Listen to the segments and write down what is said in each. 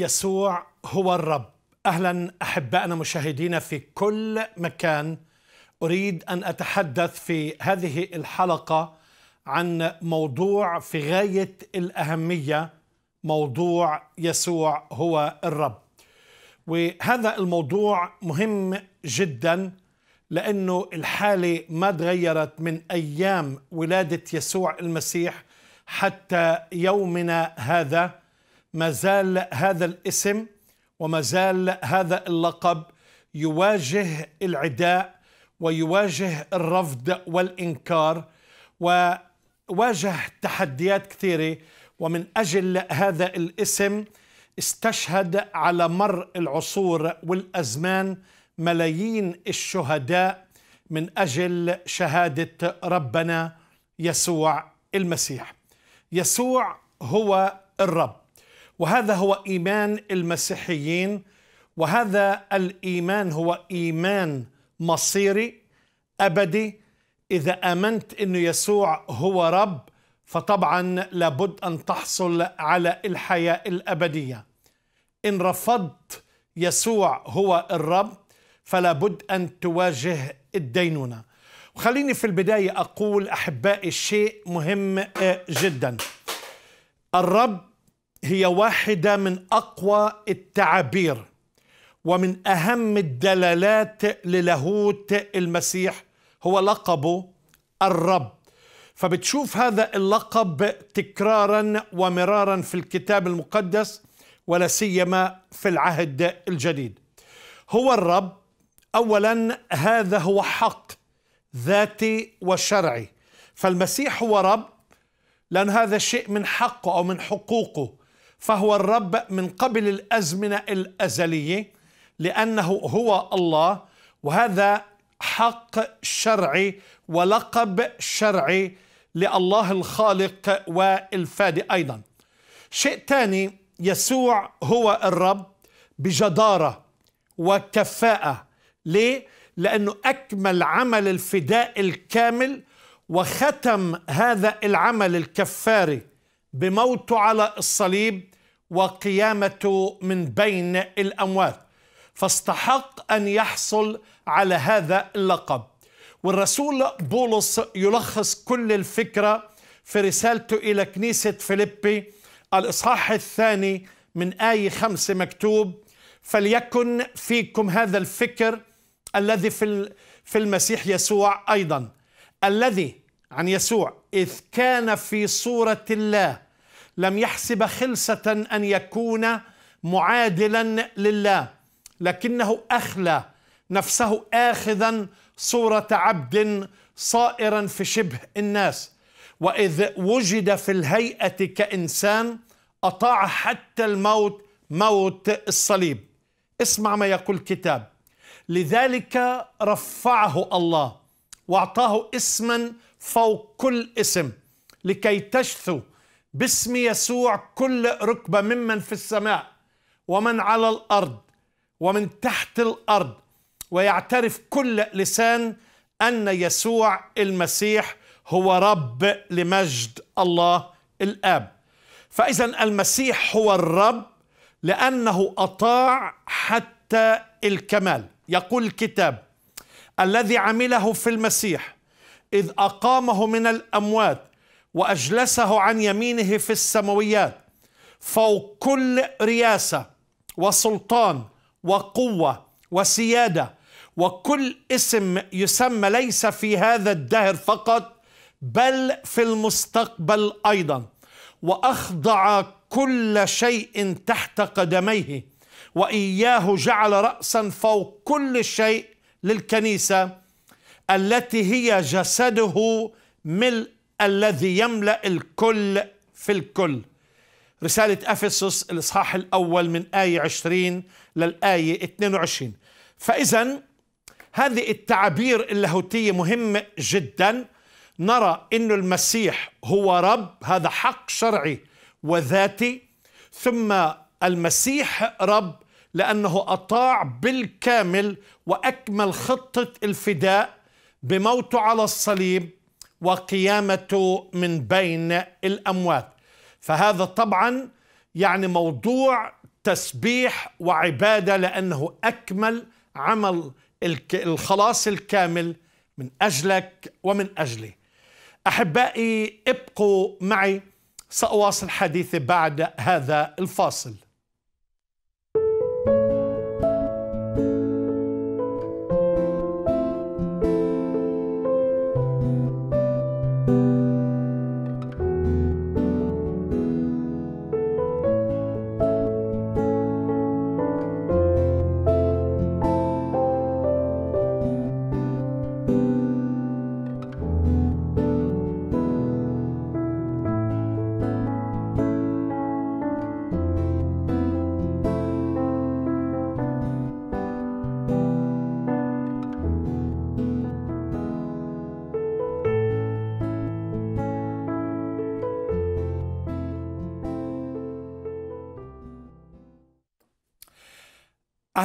يسوع هو الرب اهلا احبائنا مشاهدينا في كل مكان اريد ان اتحدث في هذه الحلقه عن موضوع في غايه الاهميه موضوع يسوع هو الرب وهذا الموضوع مهم جدا لانه الحاله ما تغيرت من ايام ولاده يسوع المسيح حتى يومنا هذا ما زال هذا الاسم وما زال هذا اللقب يواجه العداء ويواجه الرفض والإنكار وواجه تحديات كثيرة ومن أجل هذا الاسم استشهد على مر العصور والأزمان ملايين الشهداء من أجل شهادة ربنا يسوع المسيح يسوع هو الرب وهذا هو ايمان المسيحيين وهذا الايمان هو ايمان مصيري ابدي اذا امنت انه يسوع هو رب فطبعا لابد ان تحصل على الحياه الابديه ان رفضت يسوع هو الرب فلا بد ان تواجه الدينونه وخليني في البدايه اقول احبائي شيء مهم جدا الرب هي واحدة من أقوى التعابير ومن أهم الدلالات للاهوت المسيح هو لقبه الرب فبتشوف هذا اللقب تكرارا ومرارا في الكتاب المقدس ولا سيما في العهد الجديد هو الرب اولا هذا هو حق ذاتي وشرعي فالمسيح هو رب لان هذا شيء من حقه او من حقوقه فهو الرب من قبل الازمنه الازليه لانه هو الله وهذا حق شرعي ولقب شرعي لله الخالق والفادي ايضا. شيء ثاني يسوع هو الرب بجداره وكفاءه، ليه؟ لانه اكمل عمل الفداء الكامل وختم هذا العمل الكفاري بموته على الصليب وقيامته من بين الأموات فاستحق أن يحصل على هذا اللقب والرسول بولس يلخص كل الفكرة في رسالته إلى كنيسة فيليبي الإصحاح الثاني من آية خمسة مكتوب فليكن فيكم هذا الفكر الذي في في المسيح يسوع أيضا الذي عن يسوع إذ كان في صورة الله لم يحسب خلسة أن يكون معادلا لله لكنه أخلى نفسه آخذا صورة عبد صائرا في شبه الناس وإذ وجد في الهيئة كإنسان أطاع حتى الموت موت الصليب اسمع ما يقول الكتاب لذلك رفعه الله واعطاه اسما فوق كل اسم لكي تشثو باسم يسوع كل ركبة ممن في السماء ومن على الأرض ومن تحت الأرض ويعترف كل لسان أن يسوع المسيح هو رب لمجد الله الآب فإذا المسيح هو الرب لأنه أطاع حتى الكمال يقول الكتاب الذي عمله في المسيح إذ أقامه من الأموات واجلسه عن يمينه في السماويات فوق كل رياسه وسلطان وقوه وسياده وكل اسم يسمى ليس في هذا الدهر فقط بل في المستقبل ايضا واخضع كل شيء تحت قدميه واياه جعل راسا فوق كل شيء للكنيسه التي هي جسده ملء الذي يملا الكل في الكل رساله افسس الاصحاح الاول من ايه 20 للايه 22 فاذا هذه التعابير اللاهوتيه مهمه جدا نرى ان المسيح هو رب هذا حق شرعي وذاتي ثم المسيح رب لانه اطاع بالكامل واكمل خطه الفداء بموته على الصليب وقيامته من بين الاموات فهذا طبعا يعني موضوع تسبيح وعباده لانه اكمل عمل الخلاص الكامل من اجلك ومن اجلي. احبائي ابقوا معي ساواصل حديثي بعد هذا الفاصل.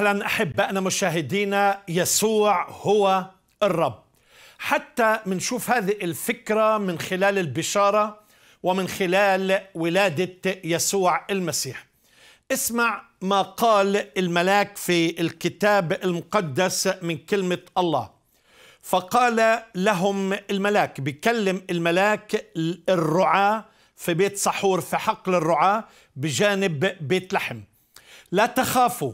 اهلا احبائنا مشاهدينا يسوع هو الرب حتى منشوف هذه الفكره من خلال البشاره ومن خلال ولاده يسوع المسيح اسمع ما قال الملاك في الكتاب المقدس من كلمه الله فقال لهم الملاك بكلم الملاك الرعاه في بيت سحور في حقل الرعاه بجانب بيت لحم لا تخافوا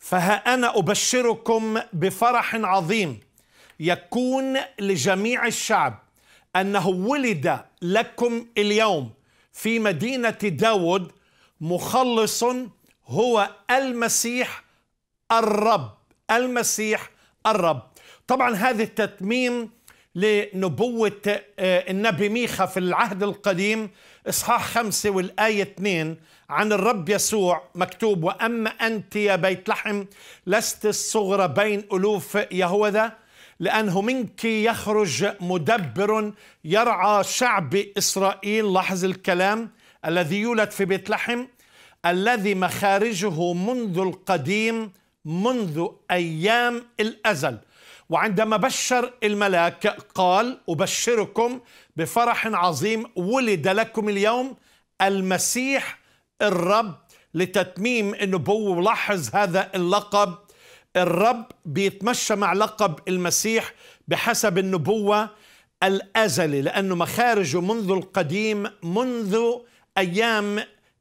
فها انا ابشركم بفرح عظيم يكون لجميع الشعب انه ولد لكم اليوم في مدينه داود مخلص هو المسيح الرب المسيح الرب طبعا هذا التتميم لنبوه آه، النبي ميخا في العهد القديم إصحاح خمسة والآية اثنين عن الرب يسوع مكتوب وأما أنت يا بيت لحم لست الصغرى بين ألوف يهوذا لأنه منك يخرج مدبر يرعى شعب إسرائيل لاحظ الكلام الذي يولد في بيت لحم الذي مخارجه منذ القديم منذ أيام الأزل وعندما بشر الملاك قال أبشركم بفرح عظيم ولد لكم اليوم المسيح الرب لتتميم النبوة ولاحظ هذا اللقب الرب بيتمشى مع لقب المسيح بحسب النبوة الأزلي لأنه مخارجه منذ القديم منذ أيام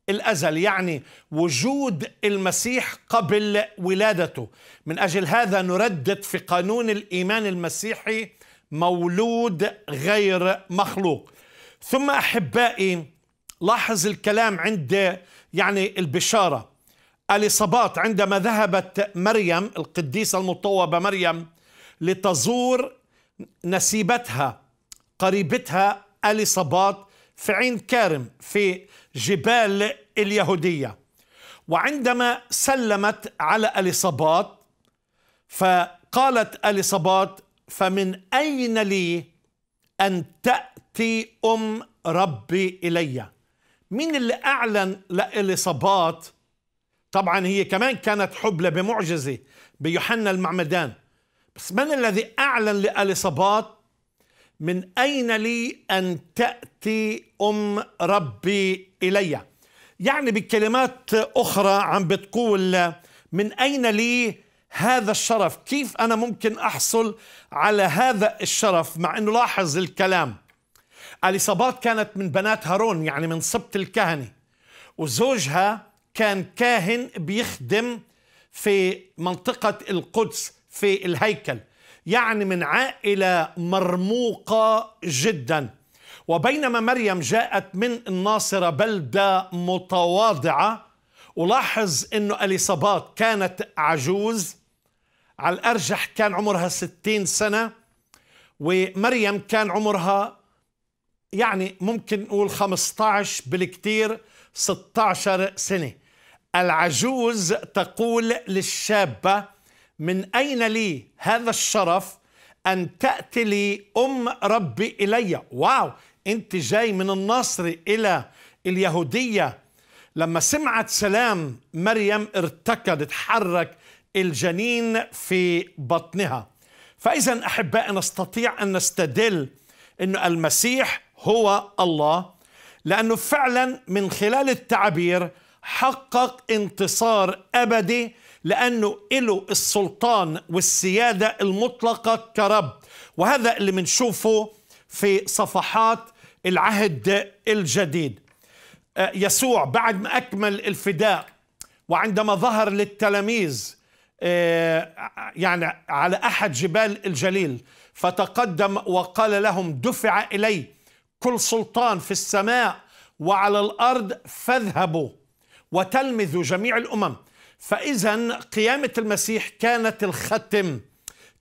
الازل يعني وجود المسيح قبل ولادته من اجل هذا نردد في قانون الايمان المسيحي مولود غير مخلوق ثم احبائي لاحظ الكلام عند يعني البشاره اليصابات عندما ذهبت مريم القديسه المطوبه مريم لتزور نسيبتها قريبتها اليصابات في عين كارم في جبال اليهودية وعندما سلمت على أليصابات فقالت أليصابات فمن أين لي أن تأتي أم ربي إلي مين اللي أعلن لإليصابات طبعا هي كمان كانت حبلى بمعجزة بيوحنا المعمدان بس من الذي أعلن لإليصابات من أين لي أن تأتي أم ربي إلي يعني بكلمات أخرى عم بتقول من أين لي هذا الشرف كيف أنا ممكن أحصل على هذا الشرف مع أنه لاحظ الكلام أليصابات كانت من بنات هارون يعني من سبط الكهنة وزوجها كان كاهن بيخدم في منطقة القدس في الهيكل يعني من عائلة مرموقة جداً وبينما مريم جاءت من الناصرة بلدة متواضعة ولاحظ أنه أليصابات كانت عجوز على الأرجح كان عمرها ستين سنة ومريم كان عمرها يعني ممكن نقول 15 بالكتير 16 سنة العجوز تقول للشابة من أين لي هذا الشرف أن تأتي لي أم ربي إلي واو انت جاي من النصر الى اليهوديه لما سمعت سلام مريم ارتكضت حرك الجنين في بطنها فاذا احباء نستطيع ان نستدل ان المسيح هو الله لانه فعلا من خلال التعبير حقق انتصار ابدي لانه له السلطان والسياده المطلقه كرب وهذا اللي بنشوفه في صفحات العهد الجديد آه، يسوع بعد ما أكمل الفداء وعندما ظهر للتلاميذ آه، يعني على أحد جبال الجليل فتقدم وقال لهم دفع إلي كل سلطان في السماء وعلى الأرض فاذهبوا وتلمذوا جميع الأمم فإذا قيامة المسيح كانت الختم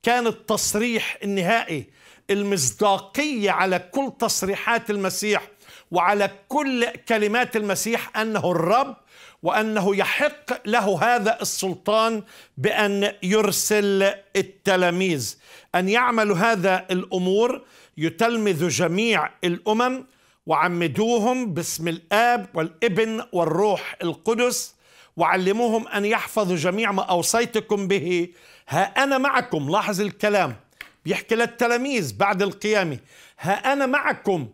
كان التصريح النهائي المصداقيه على كل تصريحات المسيح وعلى كل كلمات المسيح انه الرب وانه يحق له هذا السلطان بان يرسل التلاميذ ان يعملوا هذا الامور يتلمذوا جميع الامم وعمدوهم باسم الاب والابن والروح القدس وعلموهم ان يحفظوا جميع ما اوصيتكم به ها انا معكم لاحظ الكلام بيحكي للتلاميذ بعد القيامة ها أنا معكم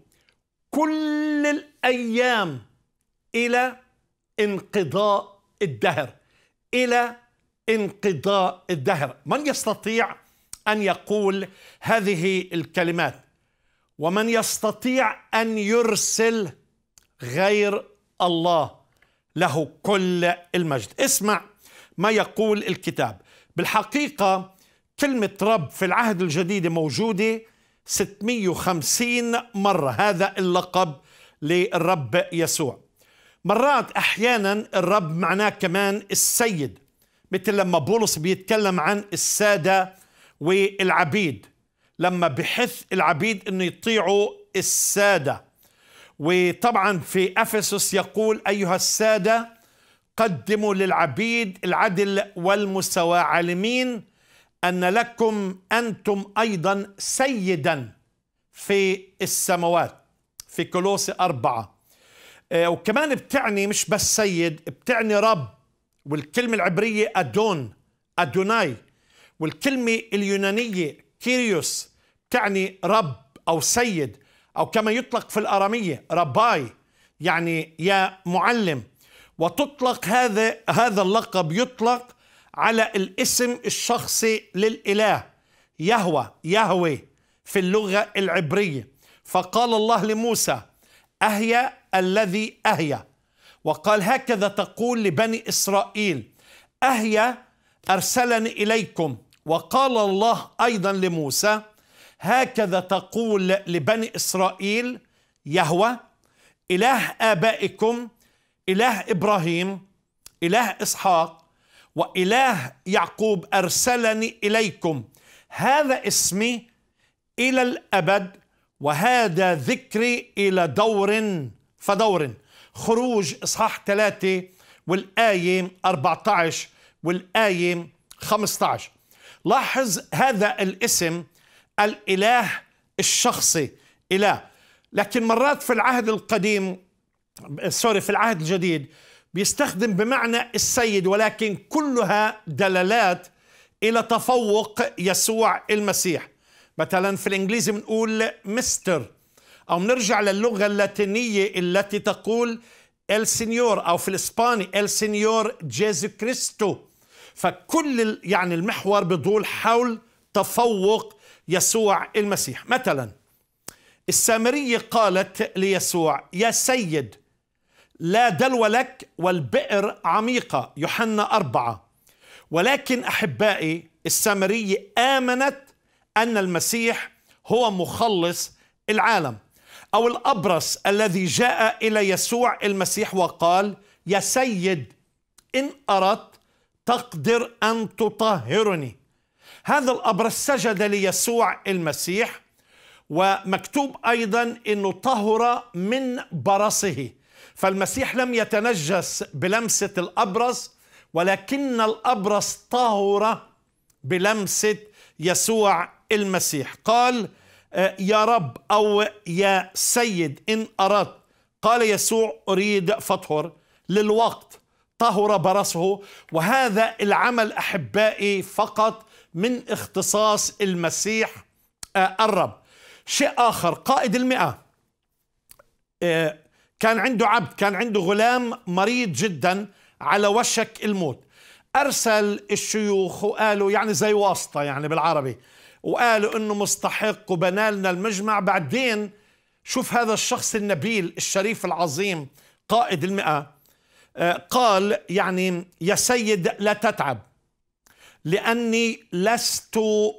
كل الأيام إلى انقضاء الدهر إلى انقضاء الدهر من يستطيع أن يقول هذه الكلمات ومن يستطيع أن يرسل غير الله له كل المجد اسمع ما يقول الكتاب بالحقيقة كلمة رب في العهد الجديد موجودة 650 مرة هذا اللقب للرب يسوع مرات أحيانا الرب معناه كمان السيد مثل لما بولس بيتكلم عن السادة والعبيد لما بحث العبيد أن يطيعوا السادة وطبعا في أفسس يقول أيها السادة قدموا للعبيد العدل والمساواة عالمين أن لكم أنتم أيضا سيدا في السماوات في كولوسي أربعة آه، وكمان بتعني مش بس سيد بتعني رب والكلمة العبرية أدون أدوناي والكلمة اليونانية كيريوس بتعني رب أو سيد أو كما يطلق في الأرامية رباي يعني يا معلم وتطلق هذا هذا اللقب يطلق على الاسم الشخصي للإله يهوى يهوي في اللغة العبرية فقال الله لموسى أهيا الذي أهيا وقال هكذا تقول لبني إسرائيل أهيا أرسلني إليكم وقال الله أيضا لموسى هكذا تقول لبني إسرائيل يهوى إله آبائكم إله إبراهيم إله إسحاق وإله يعقوب أرسلني إليكم هذا اسمي إلى الأبد وهذا ذكري إلى دور فدور خروج إصحاح 3 والآية 14 والآية 15 لاحظ هذا الاسم الإله الشخصي إله لكن مرات في العهد القديم سوري في العهد الجديد بيستخدم بمعنى السيد ولكن كلها دلالات إلى تفوق يسوع المسيح مثلا في الإنجليزي بنقول مستر أو نرجع للغة اللاتينية التي تقول ال سينيور أو في الإسباني ال سينيور جيزو كريستو فكل يعني المحور بيدور حول تفوق يسوع المسيح مثلا السامرية قالت ليسوع يا سيد لا دلو لك والبئر عميقة يوحنا أربعة ولكن أحبائي السامرية آمنت أن المسيح هو مخلص العالم أو الأبرص الذي جاء إلى يسوع المسيح وقال يا سيد إن أردت تقدر أن تطهرني هذا الأبرص سجد ليسوع المسيح ومكتوب أيضا أنه طهر من برصه فالمسيح لم يتنجس بلمسة الأبرص ولكن الأبرص طهر بلمسة يسوع المسيح قال آه، يا رب أو يا سيد إن أردت قال يسوع أريد فطهر للوقت طهر برصه وهذا العمل أحبائي فقط من اختصاص المسيح آه، الرب شيء آخر قائد المئة آه، كان عنده عبد كان عنده غلام مريض جدا على وشك الموت أرسل الشيوخ وقالوا يعني زي واسطة يعني بالعربي وقالوا انه مستحق وبنالنا المجمع بعدين شوف هذا الشخص النبيل الشريف العظيم قائد المئة آه، قال يعني يا سيد لا تتعب لأني لست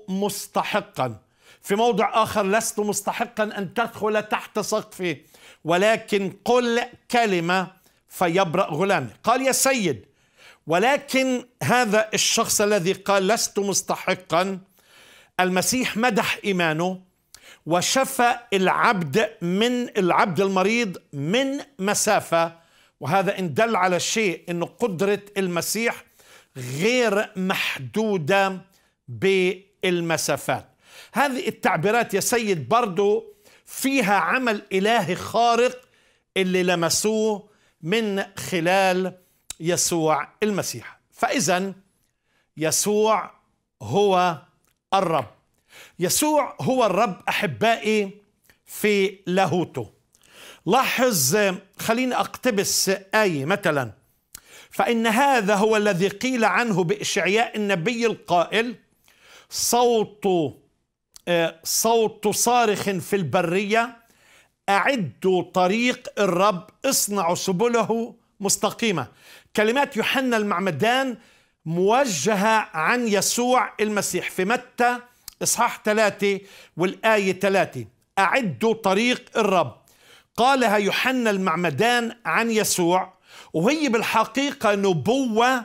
مستحقا في موضع آخر لست مستحقا أن تدخل تحت سقفي ولكن قل كلمة فيبرأ غلامي قال يا سيد ولكن هذا الشخص الذي قال لست مستحقا المسيح مدح إيمانه وشفى العبد من العبد المريض من مسافة وهذا إن دل على شيء أن قدرة المسيح غير محدودة بالمسافات هذه التعبيرات يا سيد برضو فيها عمل إلهي خارق اللي لمسوه من خلال يسوع المسيح فإذا يسوع هو الرب يسوع هو الرب أحبائي في لاهوته لاحظ خليني أقتبس آية مثلا فإن هذا هو الذي قيل عنه بإشعياء النبي القائل صوت آه، صوت صارخ في البرية أعدوا طريق الرب اصنعوا سبله مستقيمة كلمات يوحنا المعمدان موجهة عن يسوع المسيح في متى إصحاح ثلاثة والآية ثلاثة أعدوا طريق الرب قالها يوحنا المعمدان عن يسوع وهي بالحقيقة نبوة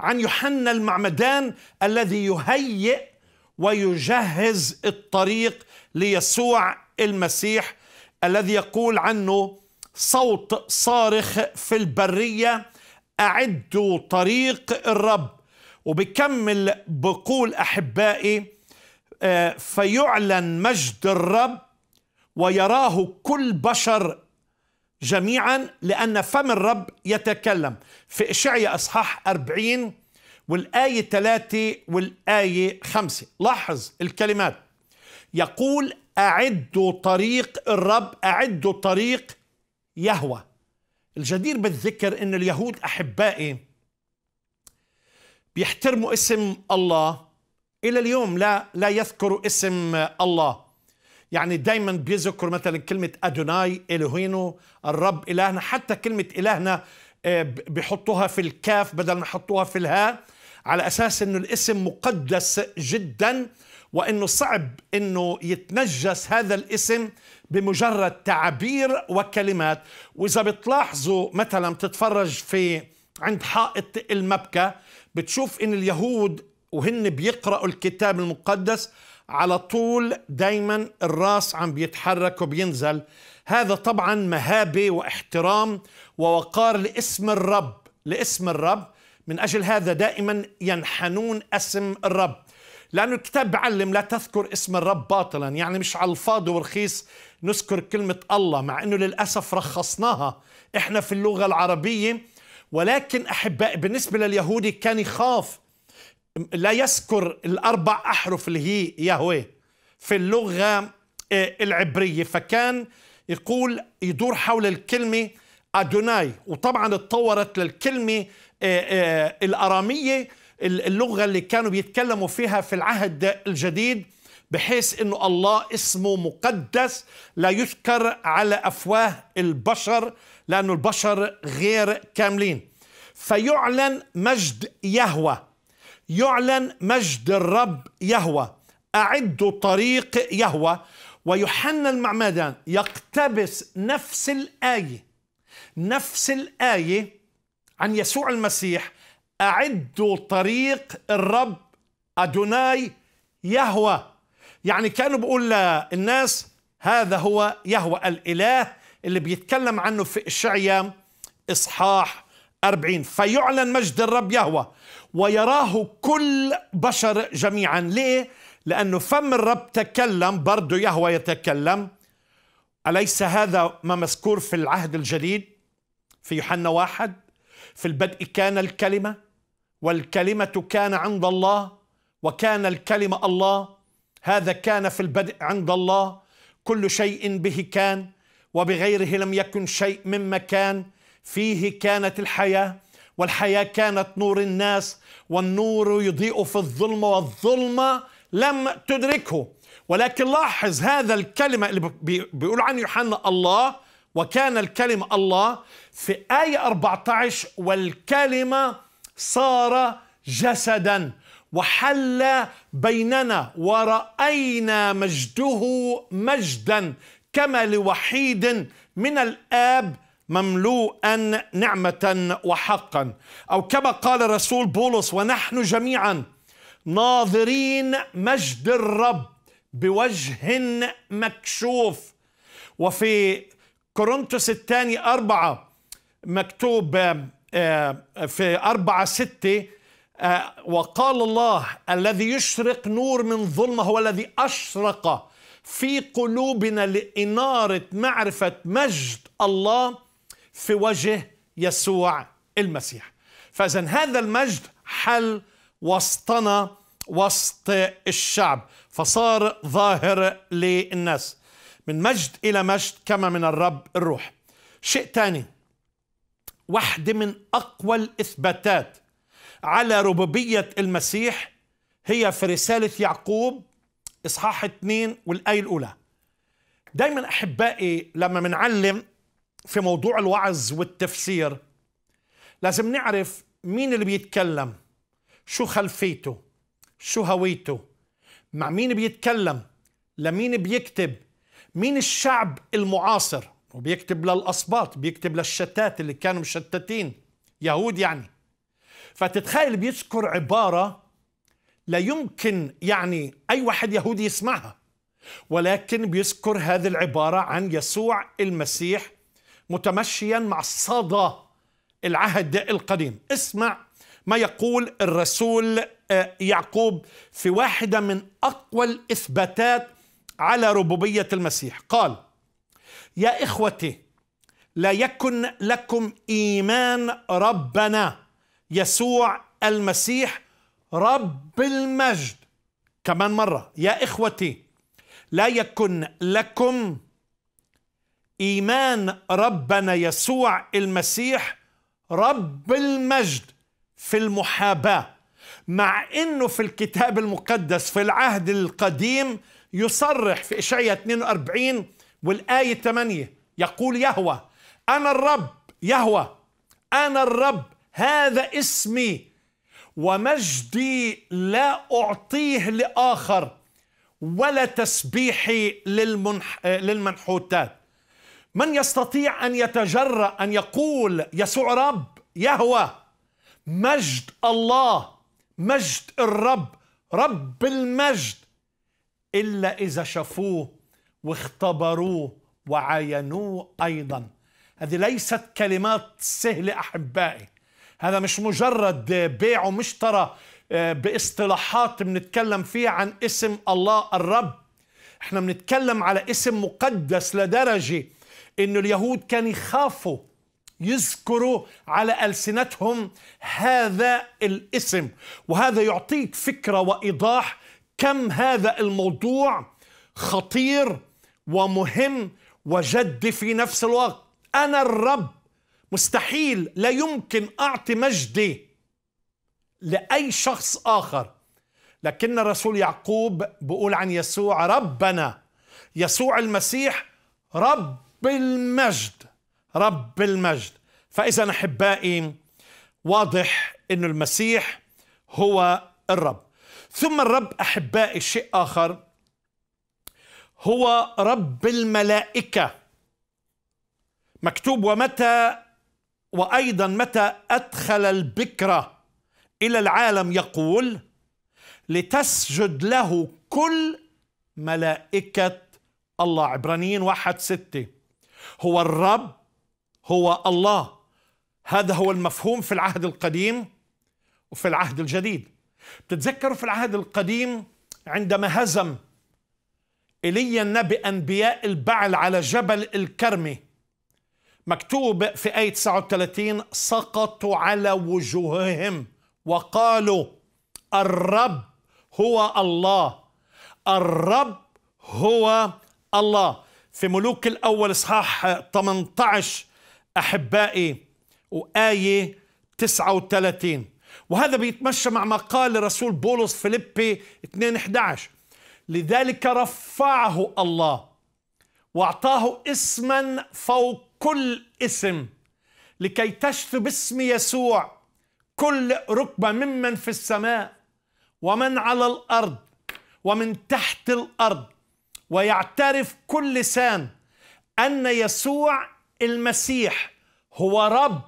عن يوحنا المعمدان الذي يهيئ ويجهز الطريق ليسوع المسيح الذي يقول عنه صوت صارخ في البريه اعدوا طريق الرب وبكمل بقول احبائي آه، فيعلن مجد الرب ويراه كل بشر جميعا لأن فم الرب يتكلم في إشعيا أصحاح أربعين والآية ثلاثة والآية خمسة لاحظ الكلمات يقول أعدوا طريق الرب أعدوا طريق يهوى الجدير بالذكر أن اليهود أحبائي بيحترموا اسم الله إلى اليوم لا لا يذكروا اسم الله يعني دايما بيذكر مثلا كلمة أدوناي إلهينو الرب إلهنا حتى كلمة إلهنا آه، بحطوها في الكاف بدل ما يحطوها في الهاء على اساس انه الاسم مقدس جدا وانه صعب انه يتنجس هذا الاسم بمجرد تعابير وكلمات واذا بتلاحظوا مثلا بتتفرج في عند حائط المبكى بتشوف ان اليهود وهن بيقرأوا الكتاب المقدس على طول دايما الراس عم بيتحرك وبينزل هذا طبعا مهابة واحترام ووقار لاسم الرب لاسم الرب من أجل هذا دائما ينحنون اسم الرب لأنه الكتاب بعلم لا تذكر اسم الرب باطلا يعني مش على الفاضي ورخيص نذكر كلمة الله مع أنه للأسف رخصناها إحنا في اللغة العربية ولكن أحبائي بالنسبة لليهودي كان يخاف لا يذكر الأربع أحرف اللي هي يهوي في اللغة آه، العبرية فكان يقول يدور حول الكلمة أدوناي وطبعا اتطورت للكلمة آه، آه، الأرامية اللغة اللي كانوا بيتكلموا فيها في العهد الجديد بحيث انه الله اسمه مقدس لا يذكر على افواه البشر لانه البشر غير كاملين فيعلن مجد يهوى يعلن مجد الرب يهوى اعدوا طريق يهوى ويوحنا المعمدان يقتبس نفس الايه نفس الايه عن يسوع المسيح أعدوا طريق الرب أدوناي يهوى يعني كانوا بيقول للناس هذا هو يهوى الإله اللي بيتكلم عنه في إشعيا إصحاح أربعين فيعلن مجد الرب يهوى ويراه كل بشر جميعا ليه؟ لأنه فم الرب تكلم برضه يهوى يتكلم أليس هذا ما مذكور في العهد الجديد في يوحنا واحد في البدء كان الكلمة والكلمة كان عند الله وكان الكلمة الله هذا كان في البدء عند الله كل شيء به كان وبغيره لم يكن شيء مما كان فيه كانت الحياة والحياة كانت نور الناس والنور يضيء في الظلمة والظلمة لم تدركه ولكن لاحظ هذا الكلمة اللي بيقول عن يوحنا الله وكان الكلمة الله في آية 14 والكلمة صار جسدا وحل بيننا ورأينا مجده مجدا كما لوحيد من الآب مملوءا نعمة وحقا أو كما قال الرسول بولس ونحن جميعا ناظرين مجد الرب بوجه مكشوف وفي كورنثوس الثاني أربعة مكتوب آه، آه، في أربعة ستة آه، وقال الله الذي يشرق نور من ظلمة هو الذي أشرق في قلوبنا لإنارة معرفة مجد الله في وجه يسوع المسيح فإذا هذا المجد حل وسطنا وسط الشعب فصار ظاهر للناس من مجد إلى مجد كما من الرب الروح شيء ثاني واحدة من أقوى الإثباتات على ربوبية المسيح هي في رسالة يعقوب إصحاح 2 والآية الأولى دايما أحبائي لما منعلم في موضوع الوعظ والتفسير لازم نعرف مين اللي بيتكلم شو خلفيته شو هويته مع مين بيتكلم لمين بيكتب مين الشعب المعاصر وبيكتب للأسباط بيكتب للشتات اللي كانوا مشتتين يهود يعني فتتخيل بيذكر عبارة لا يمكن يعني أي واحد يهودي يسمعها ولكن بيذكر هذه العبارة عن يسوع المسيح متمشيا مع صدى العهد القديم اسمع ما يقول الرسول آه، يعقوب في واحدة من أقوى الإثباتات على ربوبيه المسيح قال يا اخوتي لا يكن لكم ايمان ربنا يسوع المسيح رب المجد كمان مره يا اخوتي لا يكن لكم ايمان ربنا يسوع المسيح رب المجد في المحاباه مع انه في الكتاب المقدس في العهد القديم يصرح في إشعية 42 والآية 8 يقول يهوى أنا الرب يهوى أنا الرب هذا اسمي ومجدي لا أعطيه لآخر ولا تسبيحي للمنح... للمنحوتات من يستطيع أن يتجرأ أن يقول يسوع رب يهوى مجد الله مجد الرب رب المجد إلا إذا شافوه واختبروه وعاينوه أيضا هذه ليست كلمات سهلة أحبائي هذا مش مجرد بيع ومشترى آه، باصطلاحات بنتكلم فيها عن اسم الله الرب احنا بنتكلم على اسم مقدس لدرجة انه اليهود كانوا يخافوا يذكروا على ألسنتهم هذا الاسم وهذا يعطيك فكرة وإيضاح كم هذا الموضوع خطير ومهم وجد في نفس الوقت انا الرب مستحيل لا يمكن اعطي مجدي لاي شخص اخر لكن الرسول يعقوب بيقول عن يسوع ربنا يسوع المسيح رب المجد رب المجد فاذا احبائي واضح ان المسيح هو الرب ثم الرب أحبائي شيء آخر هو رب الملائكة مكتوب ومتى وأيضا متى أدخل البكرة إلى العالم يقول لتسجد له كل ملائكة الله عبرانيين واحد ستة هو الرب هو الله هذا هو المفهوم في العهد القديم وفي العهد الجديد بتتذكروا في العهد القديم عندما هزم ايليا النبي انبياء البعل على جبل الكرمه مكتوب في آية 39 سقطوا على وجوههم وقالوا الرب هو الله الرب هو الله في ملوك الأول إصحاح 18 أحبائي وآية 39 وهذا بيتمشى مع ما قال الرسول بولس فيليبي 2 11 لذلك رفعه الله واعطاه اسما فوق كل اسم لكي تشث باسم يسوع كل ركبه ممن في السماء ومن على الارض ومن تحت الارض ويعترف كل لسان ان يسوع المسيح هو رب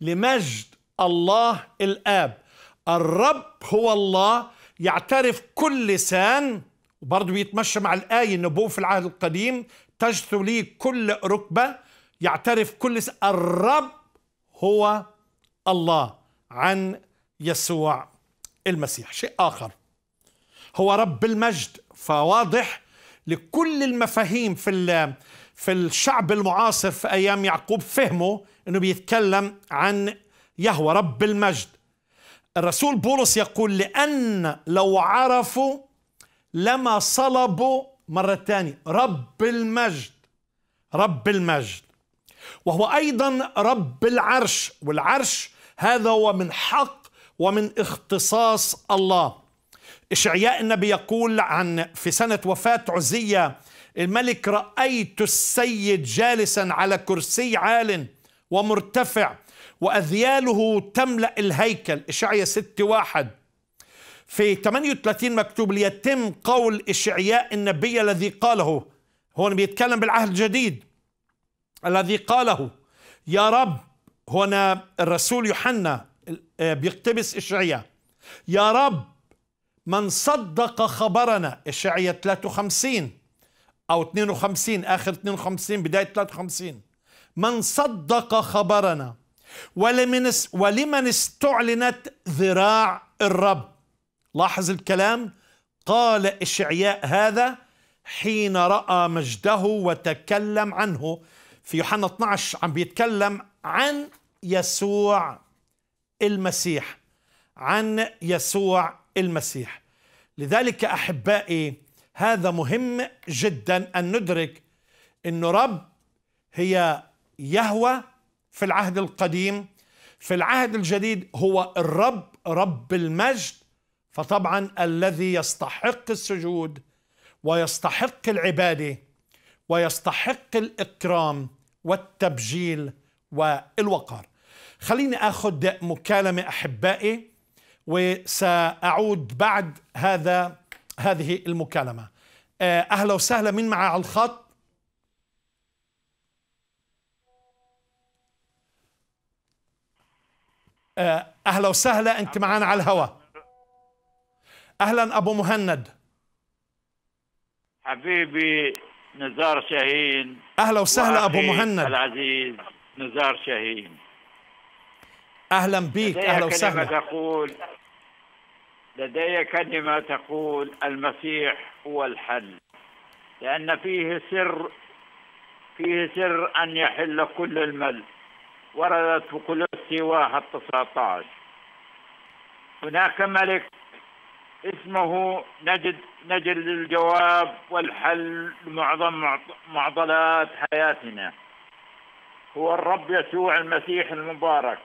لمجد الله الآب الرب هو الله يعترف كل لسان وبرضه بيتمشى مع الآية النبوة في العهد القديم تجثو لي كل ركبة يعترف كل لسان الرب هو الله عن يسوع المسيح شيء آخر هو رب المجد فواضح لكل المفاهيم في في الشعب المعاصر في أيام يعقوب فهموا أنه بيتكلم عن يهوى رب المجد الرسول بولس يقول لأن لو عرفوا لما صلبوا مرة ثانية رب المجد رب المجد وهو أيضا رب العرش والعرش هذا هو من حق ومن اختصاص الله إشعياء النبي يقول عن في سنة وفاة عزية الملك رأيت السيد جالسا على كرسي عال ومرتفع وأذياله تملأ الهيكل إشعيا 6 واحد في 38 مكتوب ليتم قول إشعياء النبي الذي قاله هون بيتكلم بالعهد الجديد الذي قاله يا رب هنا الرسول يوحنا آه، بيقتبس إشعياء يا رب من صدق خبرنا إشعياء 53 أو 52 آخر 52 بداية 53 من صدق خبرنا ولمن ولمن استعلنت ذراع الرب لاحظ الكلام قال إشعياء هذا حين رأى مجده وتكلم عنه في يوحنا 12 عم بيتكلم عن يسوع المسيح عن يسوع المسيح لذلك أحبائي هذا مهم جدا أن ندرك أن رب هي يهوى في العهد القديم في العهد الجديد هو الرب رب المجد فطبعا الذي يستحق السجود ويستحق العباده ويستحق الاكرام والتبجيل والوقار خليني اخذ مكالمه احبائي وساعود بعد هذا هذه المكالمه آه، اهلا وسهلا من معي على الخط آه، اهلا وسهلا انت معانا على الهواء اهلا ابو مهند حبيبي نزار شاهين اهلا وسهلا ابو مهند العزيز نزار شاهين اهلا بك اهلا وسهلا كلمة تقول لدي كلمة تقول المسيح هو الحل لأن فيه سر فيه سر أن يحل كل المل وردت في سواها واحد هناك ملك اسمه نجد نجد الجواب والحل لمعظم معضلات حياتنا هو الرب يسوع المسيح المبارك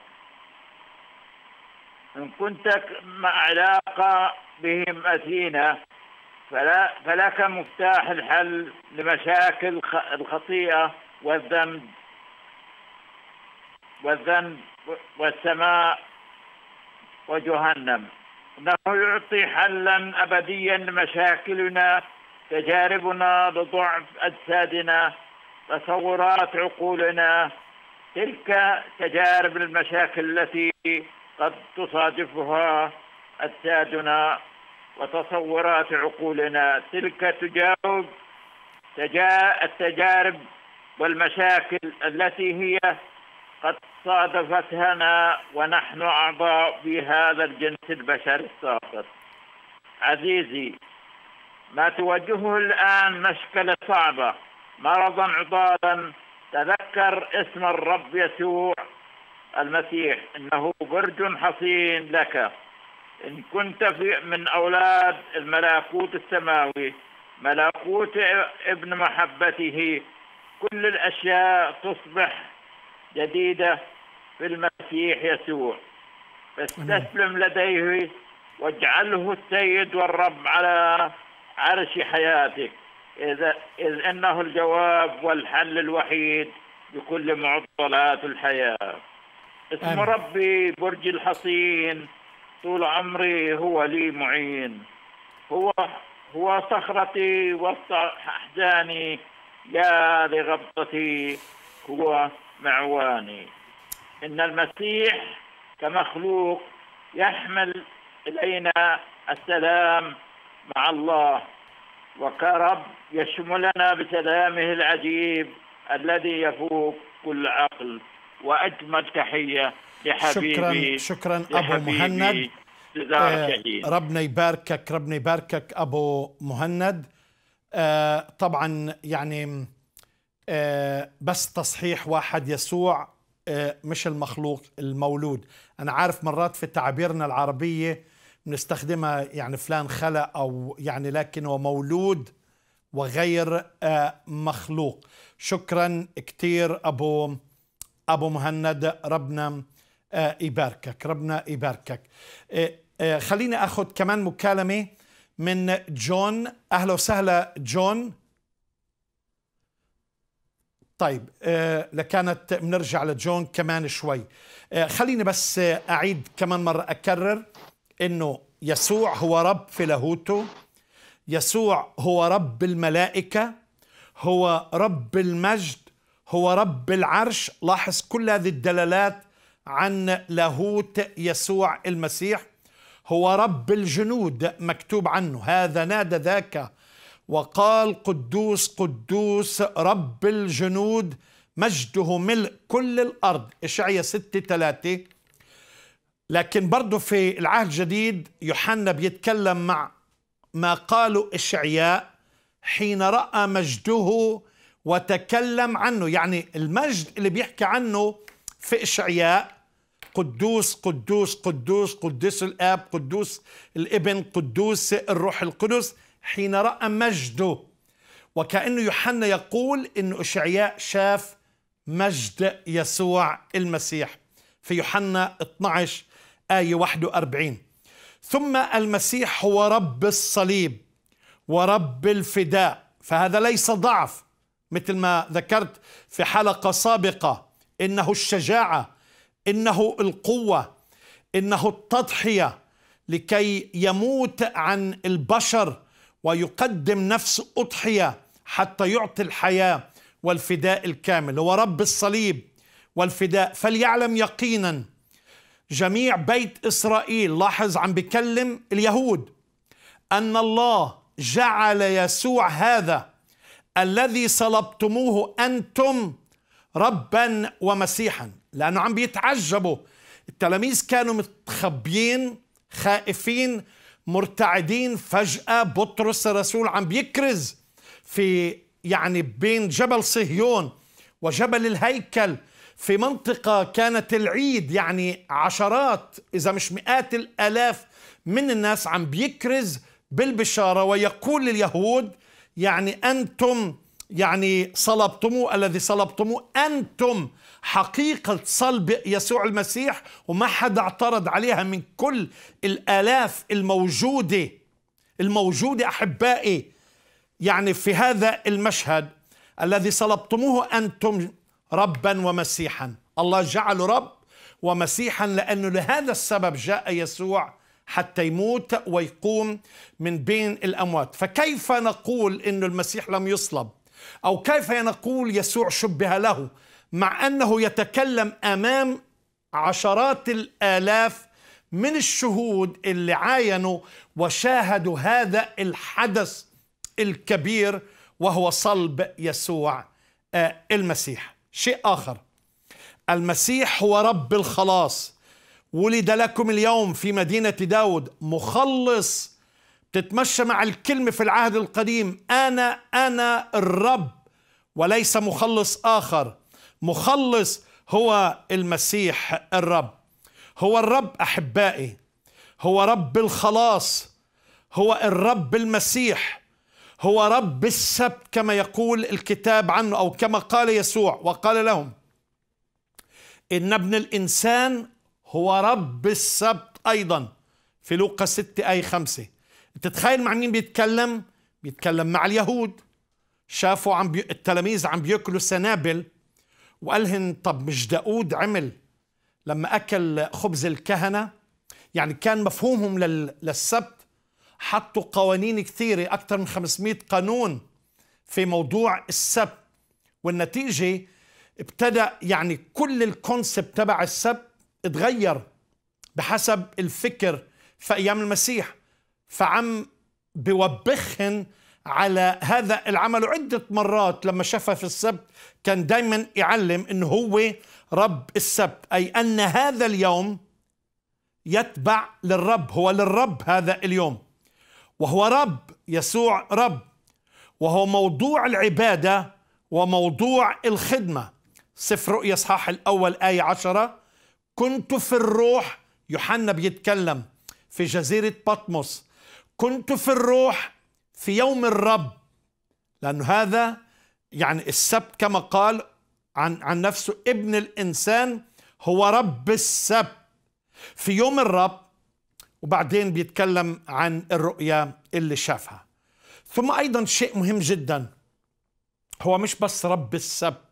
إن كنت مع علاقة بهم أثينا فلا فلك مفتاح الحل لمشاكل الخطيئة والذنب والذنب والسماء وجهنم انه يعطي حلا ابديا لمشاكلنا تجاربنا لضعف اجسادنا تصورات عقولنا تلك تجارب المشاكل التي قد تصادفها اجسادنا وتصورات عقولنا تلك تجاوب تجا... التجارب والمشاكل التي هي قد صادفتنا ونحن أعضاء في هذا الجنس البشري الساقط عزيزي ما توجهه الآن مشكلة صعبة مرضا عضالا تذكر اسم الرب يسوع المسيح إنه برج حصين لك إن كنت في من أولاد الملكوت السماوي ملكوت ابن محبته كل الأشياء تصبح جديدة في المسيح يسوع استسلم لديه واجعله السيد والرب على عرش حياتك إذا إذ إنه الجواب والحل الوحيد لكل معضلات الحياة اسم ربي برج الحصين طول عمري هو لي معين هو هو صخرتي وسط أحزاني يا لغبطتي هو معواني إن المسيح كمخلوق يحمل إلينا السلام مع الله وكرب يشملنا بسلامه العجيب الذي يفوق كل عقل وأجمل تحية لحبيبي شكرا شكرا أبو مهند آه، ربنا يباركك ربنا يباركك أبو مهند آه، طبعا يعني آه، بس تصحيح واحد يسوع آه، مش المخلوق المولود أنا عارف مرات في تعابيرنا العربية بنستخدمها يعني فلان خلق أو يعني لكن هو مولود وغير آه، مخلوق شكرا كتير أبو أبو مهند ربنا يباركك ربنا يباركك خليني أخذ كمان مكالمة من جون أهلا وسهلا جون طيب آه، لكانت بنرجع لجون كمان شوي آه، خليني بس أعيد كمان مرة أكرر أنه يسوع هو رب في لاهوته يسوع هو رب الملائكة هو رب المجد هو رب العرش لاحظ كل هذه الدلالات عن لاهوت يسوع المسيح هو رب الجنود مكتوب عنه هذا نادى ذاك وقال قدوس قدوس رب الجنود مجده ملء كل الأرض إشعية ستة ثلاثة لكن برضه في العهد الجديد يوحنا بيتكلم مع ما قالوا إشعياء حين رأى مجده وتكلم عنه يعني المجد اللي بيحكي عنه في إشعياء قدوس قدوس قدوس قدوس الآب قدوس الابن قدوس الروح القدس حين رأى مجده وكأنه يوحنا يقول أن أشعياء شاف مجد يسوع المسيح في يوحنا 12 آية 41 ثم المسيح هو رب الصليب ورب الفداء فهذا ليس ضعف مثل ما ذكرت في حلقة سابقة إنه الشجاعة إنه القوة إنه التضحية لكي يموت عن البشر ويقدم نفس أضحية حتى يعطي الحياة والفداء الكامل هو رب الصليب والفداء فليعلم يقينا جميع بيت إسرائيل لاحظ عم بكلم اليهود أن الله جعل يسوع هذا الذي صلبتموه أنتم ربا ومسيحا لأنه عم بيتعجبوا التلاميذ كانوا متخبيين خائفين مرتعدين فجأة بطرس الرسول عم بيكرز في يعني بين جبل صهيون وجبل الهيكل في منطقة كانت العيد يعني عشرات إذا مش مئات الآلاف من الناس عم بيكرز بالبشارة ويقول لليهود يعني أنتم يعني صلبتموه الذي صلبتموه أنتم حقيقة صلب يسوع المسيح وما حد اعترض عليها من كل الآلاف الموجودة الموجودة أحبائي يعني في هذا المشهد الذي صلبتموه أنتم ربا ومسيحا الله جعله رب ومسيحا لأنه لهذا السبب جاء يسوع حتى يموت ويقوم من بين الأموات فكيف نقول أن المسيح لم يصلب أو كيف نقول يسوع شبه له مع أنه يتكلم أمام عشرات الآلاف من الشهود اللي عاينوا وشاهدوا هذا الحدث الكبير وهو صلب يسوع آه، المسيح شيء آخر المسيح هو رب الخلاص ولد لكم اليوم في مدينة داود مخلص تتمشى مع الكلمة في العهد القديم أنا أنا الرب وليس مخلص آخر مخلص هو المسيح الرب هو الرب احبائي هو رب الخلاص هو الرب المسيح هو رب السبت كما يقول الكتاب عنه او كما قال يسوع وقال لهم ان ابن الانسان هو رب السبت ايضا في لوقا 6 اي 5 تتخيل مع مين بيتكلم بيتكلم مع اليهود شافوا عم بي... التلاميذ عم بياكلوا سنابل وقالهن طب مش داود عمل لما أكل خبز الكهنة يعني كان مفهومهم للسبت حطوا قوانين كثيرة أكثر من 500 قانون في موضوع السبت والنتيجة ابتدأ يعني كل الكونسبت تبع السبت اتغير بحسب الفكر في أيام المسيح فعم بوبخهن على هذا العمل عدة مرات لما شفى في السبت كان دايما يعلم أنه هو رب السبت أي أن هذا اليوم يتبع للرب هو للرب هذا اليوم وهو رب يسوع رب وهو موضوع العبادة وموضوع الخدمة سفر رؤيا إصحاح الأول آية عشرة كنت في الروح يوحنا بيتكلم في جزيرة بطمس كنت في الروح في يوم الرب لأن هذا يعني السبت كما قال عن, عن نفسه ابن الإنسان هو رب السبت في يوم الرب وبعدين بيتكلم عن الرؤية اللي شافها ثم أيضا شيء مهم جدا هو مش بس رب السبت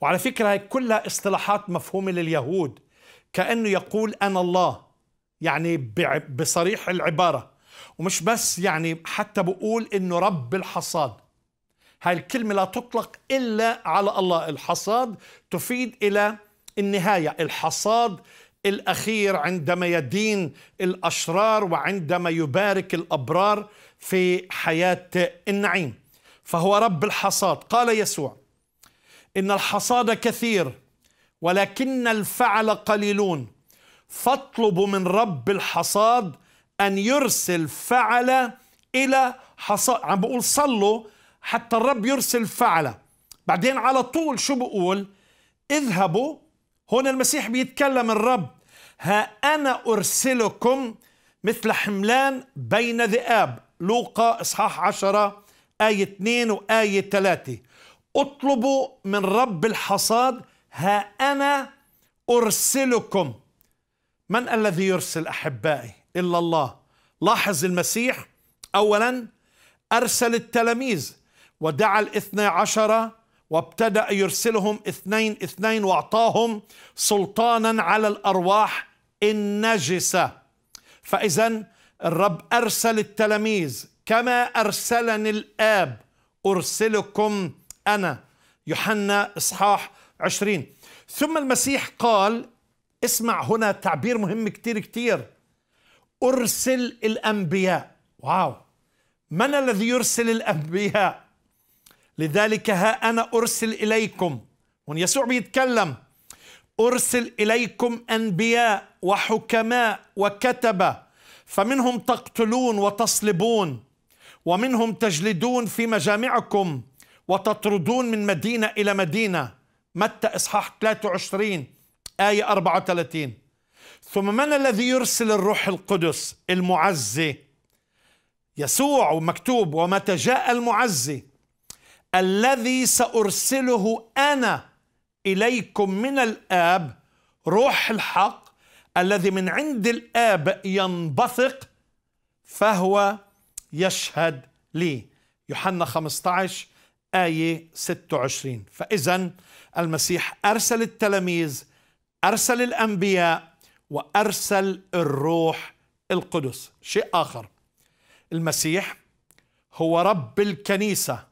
وعلى فكرة هي كلها اصطلاحات مفهومة لليهود كأنه يقول أنا الله يعني بصريح العبارة ومش بس يعني حتى بقول انه رب الحصاد هاي الكلمة لا تطلق إلا على الله الحصاد تفيد إلى النهاية الحصاد الأخير عندما يدين الأشرار وعندما يبارك الأبرار في حياة النعيم فهو رب الحصاد قال يسوع إن الحصاد كثير ولكن الفعل قليلون فاطلبوا من رب الحصاد أن يرسل فعل إلى حصاد عم بقول صلوا حتى الرب يرسل فعل بعدين على طول شو بقول اذهبوا هون المسيح بيتكلم الرب ها أنا أرسلكم مثل حملان بين ذئاب لوقا إصحاح عشرة آية 2 وآية 3 اطلبوا من رب الحصاد ها أنا أرسلكم من الذي يرسل أحبائي إلا الله لاحظ المسيح أولا أرسل التلاميذ ودعا الاثنى عشر وابتدأ يرسلهم اثنين اثنين وأعطاهم سلطانا على الأرواح النجسة فإذا الرب أرسل التلاميذ كما أرسلني الآب أرسلكم أنا يوحنا إصحاح عشرين ثم المسيح قال اسمع هنا تعبير مهم كتير كتير أرسل الأنبياء واو من الذي يرسل الأنبياء لذلك ها أنا أرسل إليكم وأن يسوع بيتكلم أرسل إليكم أنبياء وحكماء وكتبة فمنهم تقتلون وتصلبون ومنهم تجلدون في مجامعكم وتطردون من مدينة إلى مدينة متى إصحاح 23 آية 34 ثم من الذي يرسل الروح القدس المعزي يسوع ومكتوب ومتى جاء المعزي الذي سأرسله أنا إليكم من الآب روح الحق الذي من عند الآب ينبثق فهو يشهد لي يوحنا 15 آية 26 فإذا المسيح أرسل التلاميذ أرسل الأنبياء وأرسل الروح القدس شيء آخر المسيح هو رب الكنيسة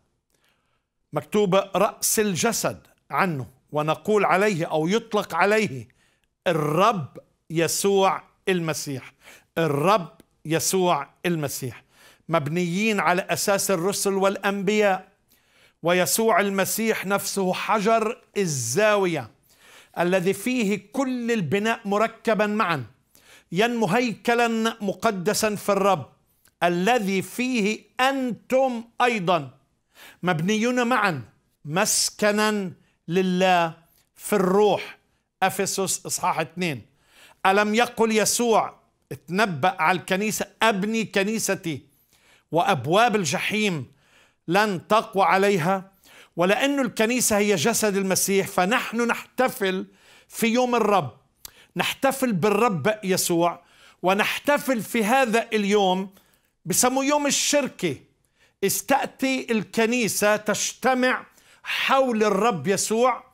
مكتوبة رأس الجسد عنه ونقول عليه أو يطلق عليه الرب يسوع المسيح الرب يسوع المسيح مبنيين على أساس الرسل والأنبياء ويسوع المسيح نفسه حجر الزاوية الذي فيه كل البناء مركبا معا ينمو هيكلا مقدسا في الرب الذي فيه انتم ايضا مبنيون معا مسكنا لله في الروح افسس اصحاح 2 الم يقل يسوع اتنبأ على الكنيسه ابني كنيستي وابواب الجحيم لن تقوى عليها ولأن الكنيسة هي جسد المسيح فنحن نحتفل في يوم الرب نحتفل بالرب يسوع ونحتفل في هذا اليوم بسموه يوم الشركة استأتي الكنيسة تجتمع حول الرب يسوع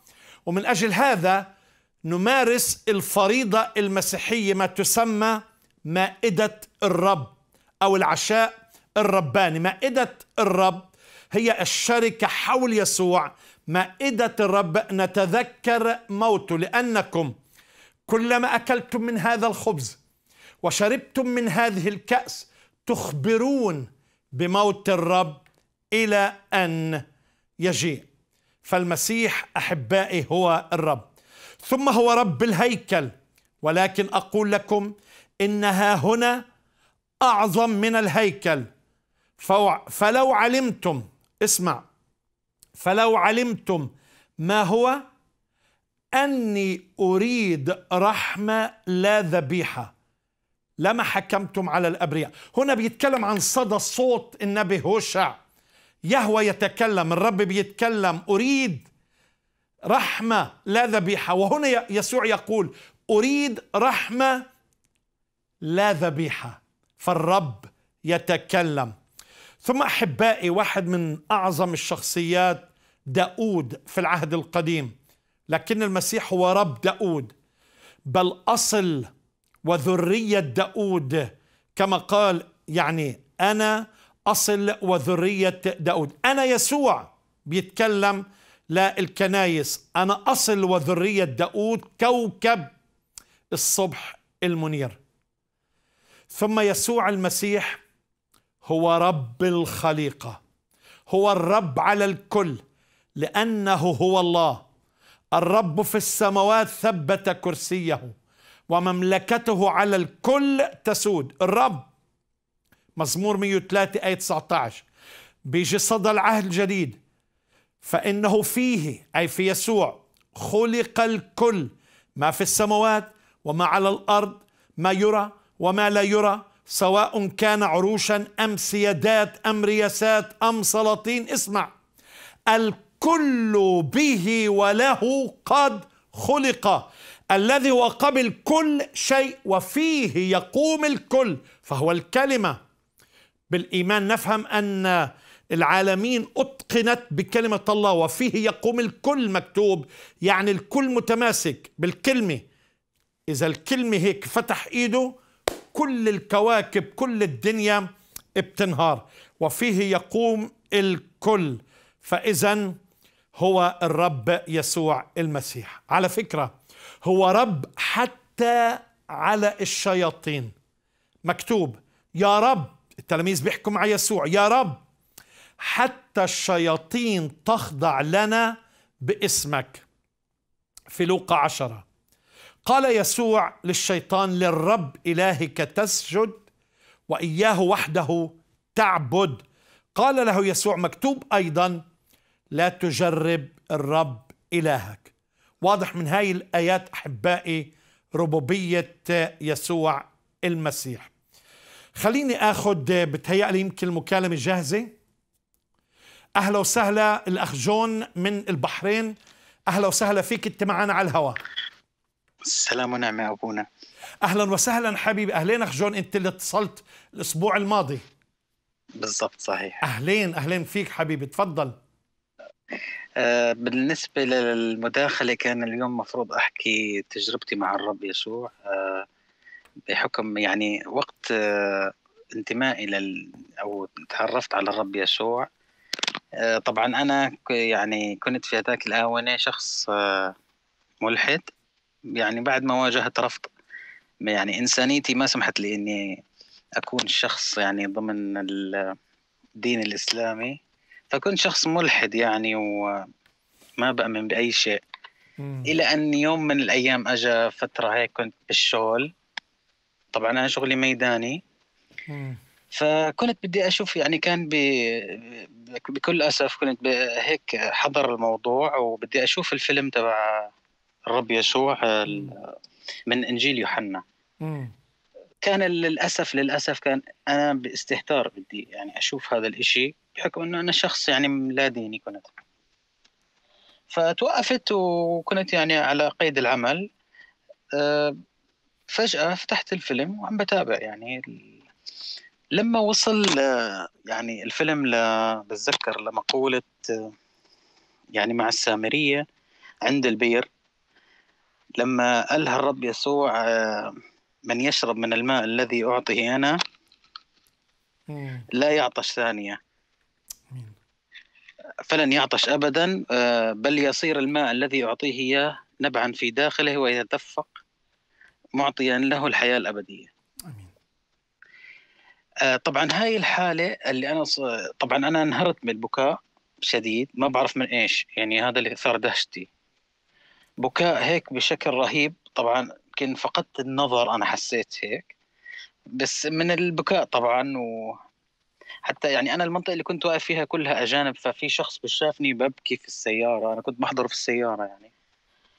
ومن أجل هذا نمارس الفريضة المسيحية ما تسمى مائدة الرب أو العشاء الرباني مائدة الرب هي الشركة حول يسوع مائدة الرب نتذكر موته لأنكم كلما أكلتم من هذا الخبز وشربتم من هذه الكأس تخبرون بموت الرب إلى أن يجيء فالمسيح أحبائي هو الرب ثم هو رب الهيكل ولكن أقول لكم إنها هنا أعظم من الهيكل فلو علمتم اسمع فلو علمتم ما هو أني أريد رحمة لا ذبيحة لما حكمتم على الأبرياء هنا بيتكلم عن صدى صوت النبي هوشع يهوى يتكلم الرب بيتكلم أريد رحمة لا ذبيحة وهنا يسوع يقول أريد رحمة لا ذبيحة فالرب يتكلم ثم احبائي واحد من اعظم الشخصيات داود في العهد القديم لكن المسيح هو رب داود بل اصل وذريه داود كما قال يعني انا اصل وذريه داود انا يسوع بيتكلم لا الكنايس انا اصل وذريه داود كوكب الصبح المنير ثم يسوع المسيح هو رب الخليقه هو الرب على الكل لانه هو الله الرب في السماوات ثبت كرسيه ومملكته على الكل تسود الرب مزمور 103 آية 19 بيجي صدى العهد الجديد فإنه فيه أي في يسوع خلق الكل ما في السماوات وما على الأرض ما يرى وما لا يرى سواء كان عروشا أم سيادات أم رياسات أم سلاطين اسمع الكل به وله قد خلق الذي هو قبل كل شيء وفيه يقوم الكل فهو الكلمة بالإيمان نفهم أن العالمين أتقنت بكلمة الله وفيه يقوم الكل مكتوب يعني الكل متماسك بالكلمة إذا الكلمة هيك فتح إيده كل الكواكب كل الدنيا بتنهار وفيه يقوم الكل فإذا هو الرب يسوع المسيح على فكرة هو رب حتى على الشياطين مكتوب يا رب التلاميذ بيحكوا مع يسوع يا رب حتى الشياطين تخضع لنا باسمك في لوقا عشرة قال يسوع للشيطان للرب إلهك تسجد وإياه وحده تعبد قال له يسوع مكتوب أيضا لا تجرب الرب إلهك واضح من هاي الآيات أحبائي ربوبية يسوع المسيح خليني أخذ بتهيأ لي يمكن المكالمة جاهزة أهلا وسهلا الأخ جون من البحرين أهلا وسهلا فيك أنت معنا على الهواء السلام ونعمة أبونا أهلا وسهلا حبيبي أهلين أخ جون أنت اللي اتصلت الأسبوع الماضي بالضبط صحيح أهلين أهلين فيك حبيبي تفضل آه بالنسبة للمداخلة كان اليوم مفروض أحكي تجربتي مع الرب يسوع آه بحكم يعني وقت آه انتمائي لل أو تعرفت على الرب يسوع آه، طبعا أنا يعني كنت في هذاك الآونة شخص آه، ملحد يعني بعد ما واجهت رفض يعني انسانيتي ما سمحت لي اني اكون شخص يعني ضمن الدين الاسلامي فكنت شخص ملحد يعني وما بامن باي شيء مم. الى ان يوم من الايام اجى فتره هيك كنت بالشغل طبعا انا شغلي ميداني مم. فكنت بدي اشوف يعني كان ب... بكل اسف كنت ب... هيك حضر الموضوع وبدي اشوف الفيلم تبع الرب يسوع آه، من انجيل يوحنا كان للاسف للاسف كان انا باستهتار بدي يعني اشوف هذا الاشي بحكم انه انا شخص يعني لا ديني كنت فتوقفت وكنت يعني على قيد العمل آه، فجأة فتحت الفيلم وعم بتابع يعني لما وصل آه، يعني الفيلم ل... بتذكر لمقولة يعني مع السامرية عند البير لما قالها الرب يسوع آه، من يشرب من الماء الذي أعطيه أنا لا يعطش ثانية فلن يعطش أبدا آه، بل يصير الماء الذي أعطيه إياه نبعا في داخله ويتدفق معطيا له الحياة الأبدية آه، طبعا هاي الحالة اللي أنا طبعا أنا انهرت من البكاء شديد ما بعرف من إيش يعني هذا اللي إثار دهشتي بكاء هيك بشكل رهيب طبعا يمكن فقدت النظر انا حسيت هيك بس من البكاء طبعا و حتى يعني انا المنطقه اللي كنت واقف فيها كلها اجانب ففي شخص بشافني شافني ببكي في السياره انا كنت محضر في السياره يعني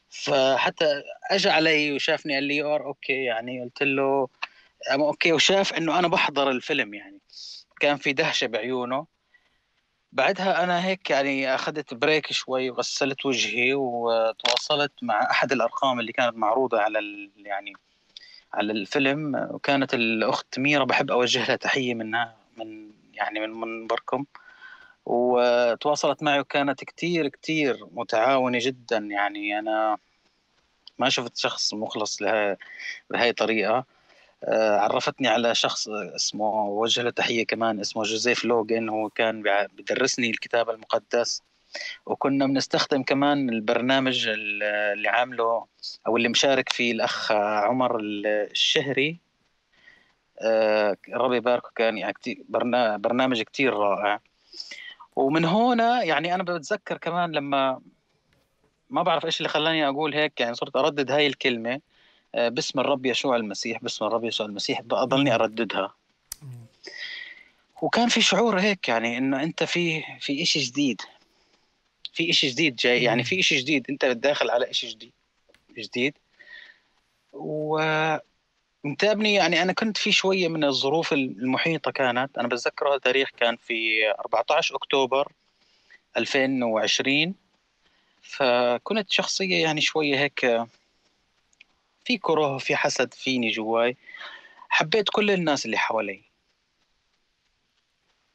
فحتى اجى علي وشافني قال لي يو ار اوكي يعني قلت له اوكي وشاف انه انا بحضر الفيلم يعني كان في دهشه بعيونه بعدها انا هيك يعني اخذت بريك شوي وغسلت وجهي وتواصلت مع احد الارقام اللي كانت معروضه على يعني على الفيلم وكانت الاخت ميرا بحب اوجه لها تحيه منها من يعني من منبركم وتواصلت معي وكانت كتير كتير متعاونة جدا يعني أنا ما شفت شخص مخلص لها بهاي الطريقة آه، عرفتني على شخص اسمه وجه له تحيه كمان اسمه جوزيف لوغن هو كان بدرسني الكتاب المقدس وكنا بنستخدم كمان البرنامج اللي عامله او اللي مشارك فيه الاخ عمر الشهري آه، ربي يباركه كان يعني برنامج كتير رائع ومن هنا يعني انا بتذكر كمان لما ما بعرف ايش اللي خلاني اقول هيك يعني صرت اردد هاي الكلمه آه، باسم الرب يسوع المسيح باسم الرب يسوع المسيح بضلني ارددها وكان في شعور هيك يعني انه انت في في شيء جديد في إشي جديد جاي يعني في إشي جديد انت بتداخل على إشي جديد جديد انتابني يعني انا كنت في شويه من الظروف المحيطه كانت انا بتذكر التاريخ كان في 14 اكتوبر 2020 فكنت شخصيه يعني شويه هيك في كره في حسد فيني جواي حبيت كل الناس اللي حوالي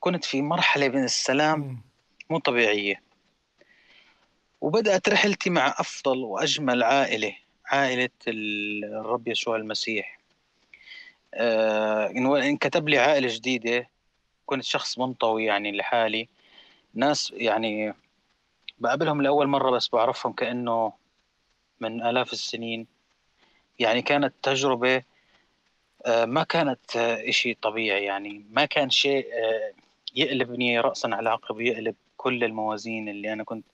كنت في مرحلة من السلام مو طبيعية وبدأت رحلتي مع أفضل وأجمل عائلة عائلة الرب يسوع المسيح آه انكتب لي عائلة جديدة كنت شخص منطوي يعني لحالي ناس يعني بقابلهم لأول مرة بس بعرفهم كأنه من آلاف السنين يعني كانت تجربة آه، ما كانت آه، إشي طبيعي يعني ما كان شيء آه، يقلبني رأسا على عقب ويقلب كل الموازين اللي أنا كنت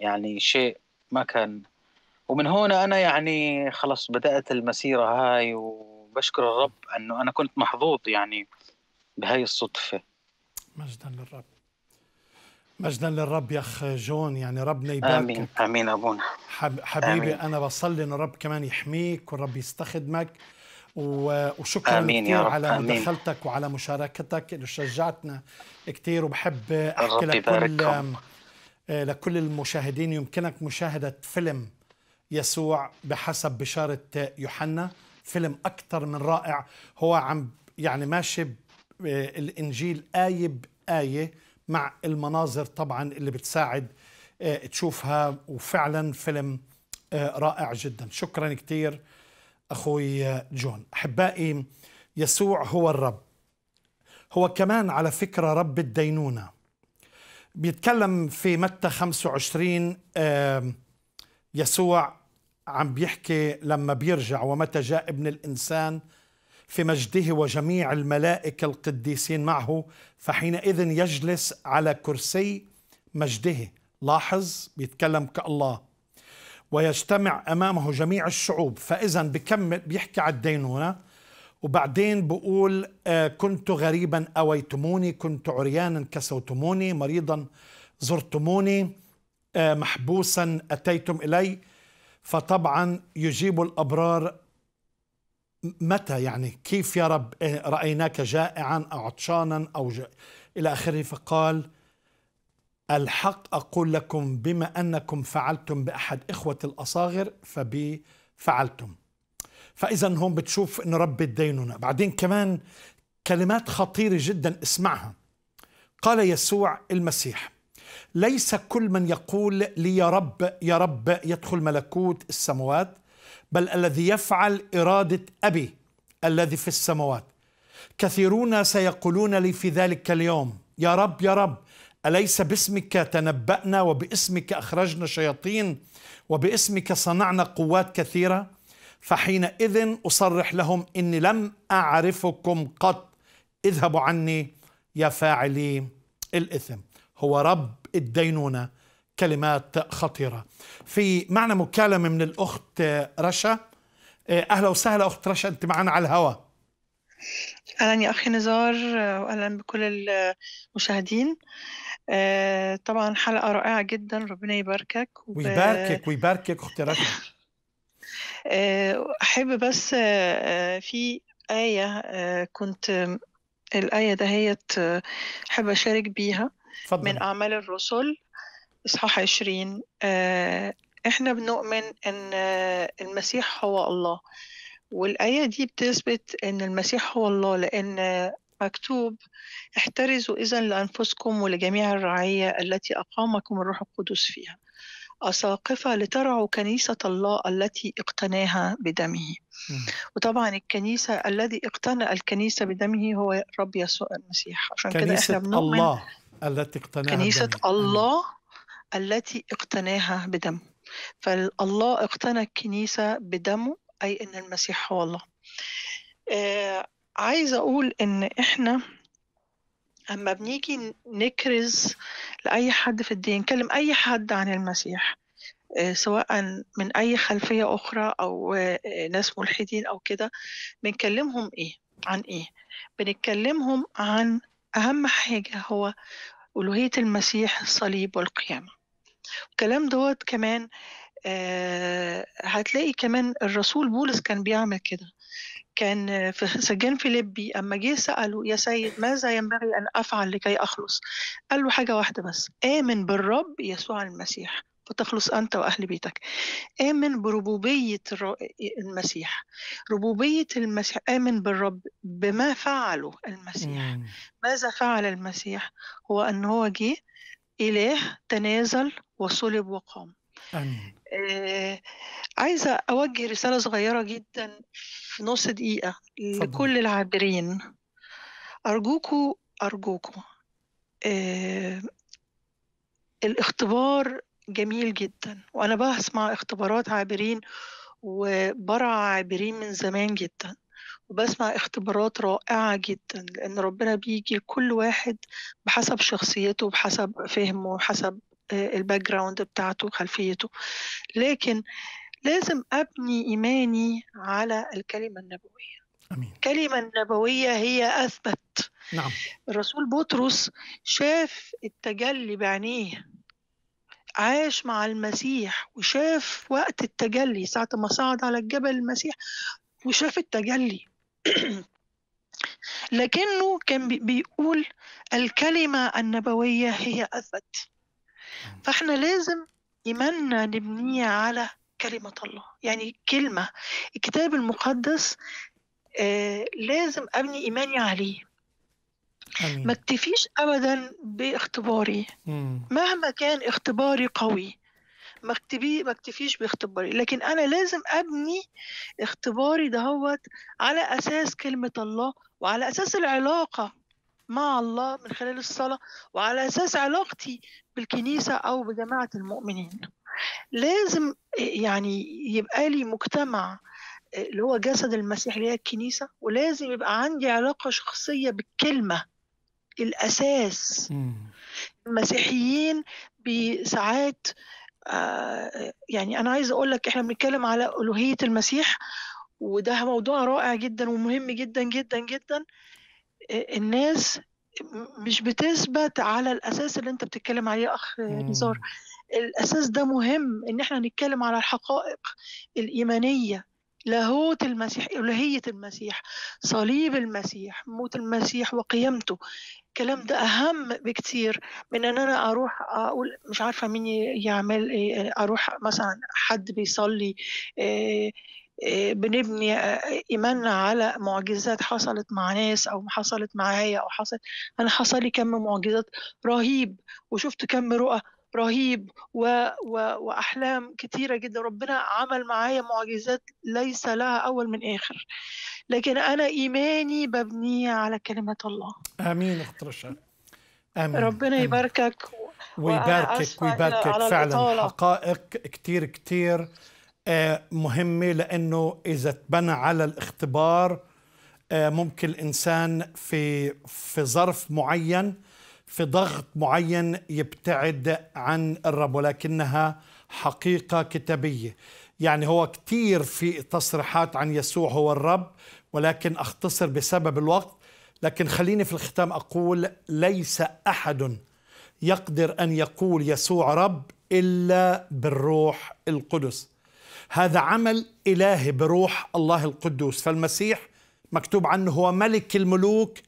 يعني شيء ما كان ومن هون أنا يعني خلص بدأت المسيرة هاي وبشكر الرب أنه أنا كنت محظوظ يعني بهاي الصدفة مجدا للرب مجدا للرب يا اخ جون يعني ربنا يباركك امين امين ابونا حبيبي آمين. انا بصلي ان الرب كمان يحميك والرب يستخدمك وشكرا آمين كثير يا رب. على آمين. مداخلتك وعلى مشاركتك اللي شجعتنا كثير وبحب احكي لكل آه، لكل المشاهدين يمكنك مشاهده فيلم يسوع بحسب بشاره يوحنا فيلم اكثر من رائع هو عم يعني ماشي آه، الانجيل ايه بايه مع المناظر طبعا اللي بتساعد آه، تشوفها وفعلا فيلم آه، رائع جدا شكرا كثير أخوي آه، جون أحبائي يسوع هو الرب هو كمان على فكرة رب الدينونة بيتكلم في متى 25 يسوع عم بيحكي لما بيرجع ومتى جاء ابن الإنسان في مجده وجميع الملائكة القديسين معه فحينئذ يجلس على كرسي مجده لاحظ بيتكلم كالله ويجتمع أمامه جميع الشعوب فإذا بكمل بيحكي على الدين وبعدين بقول آه، كنت غريبا أويتموني كنت عريانا كسوتموني مريضا زرتموني آه، محبوسا أتيتم إلي فطبعا يجيب الأبرار متى يعني كيف يا رب رأيناك جائعا أو عطشانا أو إلى آخره فقال الحق أقول لكم بما أنكم فعلتم بأحد إخوة الأصاغر فبي فعلتم فإذا هم بتشوف أن رب ديننا بعدين كمان كلمات خطيرة جدا اسمعها قال يسوع المسيح ليس كل من يقول لي يا رب يا رب يدخل ملكوت السموات بل الذي يفعل إرادة أبي الذي في السماوات كثيرون سيقولون لي في ذلك اليوم يا رب يا رب أليس باسمك تنبأنا وباسمك أخرجنا شياطين وباسمك صنعنا قوات كثيرة فحينئذ أصرح لهم إني لم أعرفكم قط اذهبوا عني يا فاعلي الإثم هو رب الدينونة كلمات خطيرة في معنا مكالمة من الأخت رشا إيه، أهلا وسهلا أخت رشا أنت معنا على الهوا أهلا يا أخي نزار وأهلا بكل المشاهدين إيه، طبعا حلقة رائعة جدا ربنا يباركك وب... ويباركك ويباركك أختي رشا إيه، أحب بس في آية كنت الآية دهيت أحب أشارك بيها فضل. من أعمال الرسل إصحاح عشرين آه، إحنا بنؤمن إن آه، المسيح هو الله والآية دي بتثبت إن المسيح هو الله لأن مكتوب احترزوا إذا لأنفسكم ولجميع الرعية التي أقامكم الروح القدس فيها أساقفة لترعوا كنيسة الله التي اقتناها بدمه وطبعا الكنيسة الذي اقتنى الكنيسة بدمه هو رب يسوع المسيح عشان كده احنا الله التي اقتناها كنيسة بدمه. الله التي اقتناها بدمه فالله اقتنى الكنيسة بدمه أي أن المسيح هو الله آه، عايز أقول إن إحنا أما بنيجي نكرز لأي حد في الدين نكلم أي حد عن المسيح آه، سواء من أي خلفية أخرى أو آه، ناس ملحدين أو كده بنكلمهم إيه عن إيه بنتكلمهم عن أهم حاجة هو ألوهية المسيح الصليب والقيامة الكلام دوت كمان آه هتلاقي كمان الرسول بولس كان بيعمل كده كان في سجان فيليبي أما جه سأله يا سيد ماذا ينبغي أن أفعل لكي أخلص قال له حاجة واحدة بس آمن بالرب يسوع المسيح وتخلص أنت وأهل بيتك آمن بربوبية المسيح ربوبية المسيح آمن بالرب بما فعله المسيح إمم. ماذا فعل المسيح هو أن هو جه إله تنازل وصلب وقام آمين. آه عايزة أوجه رسالة صغيرة جدا في نص دقيقة فضل. لكل العابرين أرجوكوا أرجوكوا آه الاختبار جميل جدا وأنا بسمع اختبارات عابرين وبرع عابرين من زمان جدا وبسمع اختبارات رائعة جدا لأن ربنا بيجي لكل واحد بحسب شخصيته بحسب فهمه بحسب آه، الباك جراوند بتاعته خلفيته لكن لازم أبني إيماني على الكلمة النبوية أمين. الكلمة النبوية هي أثبت نعم. الرسول بطرس شاف التجلي بعينيه عاش مع المسيح وشاف وقت التجلي ساعة ما صعد على الجبل المسيح وشاف التجلي لكنه كان بيقول الكلمة النبوية هي أثبت فاحنا لازم إيماننا نبنيه على كلمة الله يعني كلمة الكتاب المقدس آه لازم أبني إيماني عليه ما اكتفيش أبدا باختباري مهما كان اختباري قوي ما اكتبي ما اكتفيش باختباري لكن انا لازم ابني اختباري دهوت على اساس كلمه الله وعلى اساس العلاقه مع الله من خلال الصلاه وعلى اساس علاقتي بالكنيسة أو بجماعة المؤمنين لازم يعني يبقى لي مجتمع اللي هو جسد المسيح اللي هي الكنيسة ولازم يبقى عندي علاقة شخصية بالكلمة الأساس المسيحيين بساعات آه، يعني أنا عايزة أقول لك إحنا بنتكلم على ألوهية المسيح وده موضوع رائع جدا ومهم جدا جدا جدا آه، الناس مش بتثبت على الاساس اللي انت بتتكلم عليه اخ نزار الاساس ده مهم ان احنا نتكلم على الحقائق الايمانيه لاهوت المسيح الوهيه المسيح صليب المسيح موت المسيح وقيامته الكلام ده اهم بكتير من ان انا اروح اقول مش عارفه مين يعمل ايه اروح مثلا حد بيصلي آه، آه، بنبني آه، ايماننا على معجزات حصلت مع ناس او حصلت معايا او حصلت انا حصل لي كم معجزات رهيب وشفت كم رؤى رهيب و... و... واحلام كثيره جدا ربنا عمل معايا معجزات ليس لها اول من اخر لكن انا ايماني ببنيه على كلمه الله امين اخت رشا امين ربنا آمين. يباركك و... ويباركك ويباركك فعلا حقائق كثير كثير آه، مهمة لأنه إذا تبنى على الاختبار آه، ممكن الإنسان في, في ظرف معين في ضغط معين يبتعد عن الرب ولكنها حقيقة كتابية يعني هو كثير في تصريحات عن يسوع هو الرب ولكن أختصر بسبب الوقت لكن خليني في الختام أقول ليس أحد يقدر أن يقول يسوع رب إلا بالروح القدس هذا عمل إلهي بروح الله القدوس فالمسيح مكتوب عنه هو ملك الملوك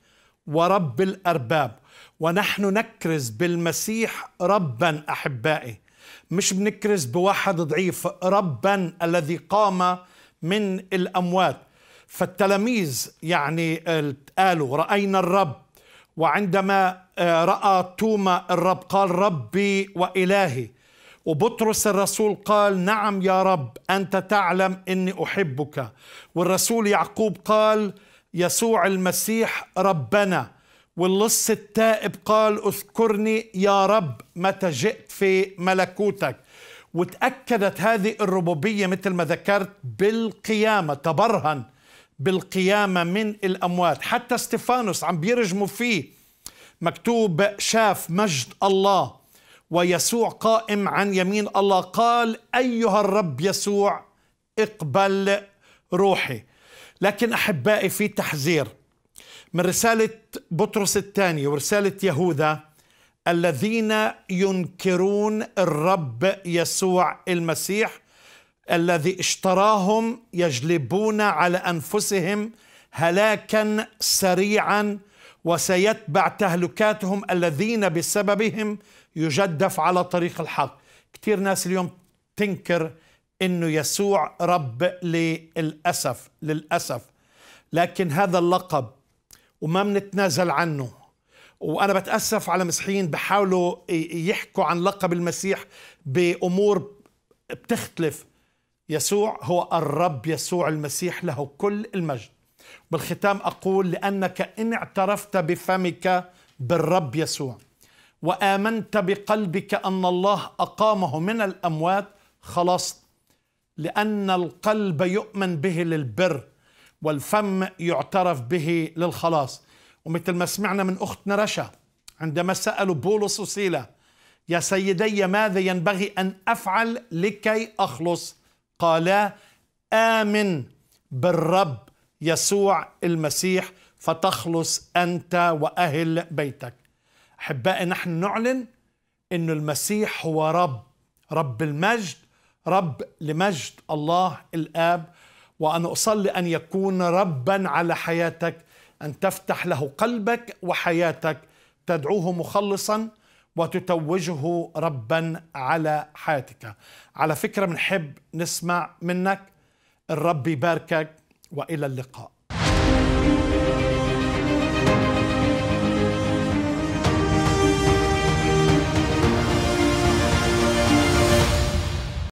ورب الأرباب ونحن نكرز بالمسيح ربا أحبائي مش بنكرز بواحد ضعيف ربا الذي قام من الأموات فالتلاميذ يعني قالوا رأينا الرب وعندما آه، رأى توما الرب قال ربي وإلهي وبطرس الرسول قال نعم يا رب أنت تعلم أني أحبك والرسول يعقوب قال يسوع المسيح ربنا واللص التائب قال اذكرني يا رب متى جئت في ملكوتك وتأكدت هذه الربوبية مثل ما ذكرت بالقيامة تبرهن بالقيامة من الأموات حتى ستيفانوس عم بيرجموا فيه مكتوب شاف مجد الله ويسوع قائم عن يمين الله قال أيها الرب يسوع اقبل روحي لكن أحبائي في تحذير من رسالة بطرس الثاني ورسالة يهوذا الذين ينكرون الرب يسوع المسيح الذي اشتراهم يجلبون على انفسهم هلاكا سريعا وسيتبع تهلكاتهم الذين بسببهم يجدف على طريق الحق كثير ناس اليوم تنكر انه يسوع رب للاسف للاسف لكن هذا اللقب وما بنتنازل عنه وانا بتاسف على مسيحيين بحاولوا يحكوا عن لقب المسيح بامور بتختلف يسوع هو الرب يسوع المسيح له كل المجد بالختام اقول لانك ان اعترفت بفمك بالرب يسوع وآمنت بقلبك أن الله أقامه من الأموات خلصت لأن القلب يؤمن به للبر والفم يعترف به للخلاص ومثل ما سمعنا من أختنا رشا عندما سألوا بولس وسيلة يا سيدي ماذا ينبغي أن أفعل لكي أخلص قالا آمن بالرب يسوع المسيح فتخلص أنت وأهل بيتك احبائي نحن نعلن ان المسيح هو رب رب المجد رب لمجد الله الاب وانا اصلي ان يكون ربا على حياتك ان تفتح له قلبك وحياتك تدعوه مخلصا وتتوجه ربا على حياتك على فكره بنحب نسمع منك الرب يباركك والى اللقاء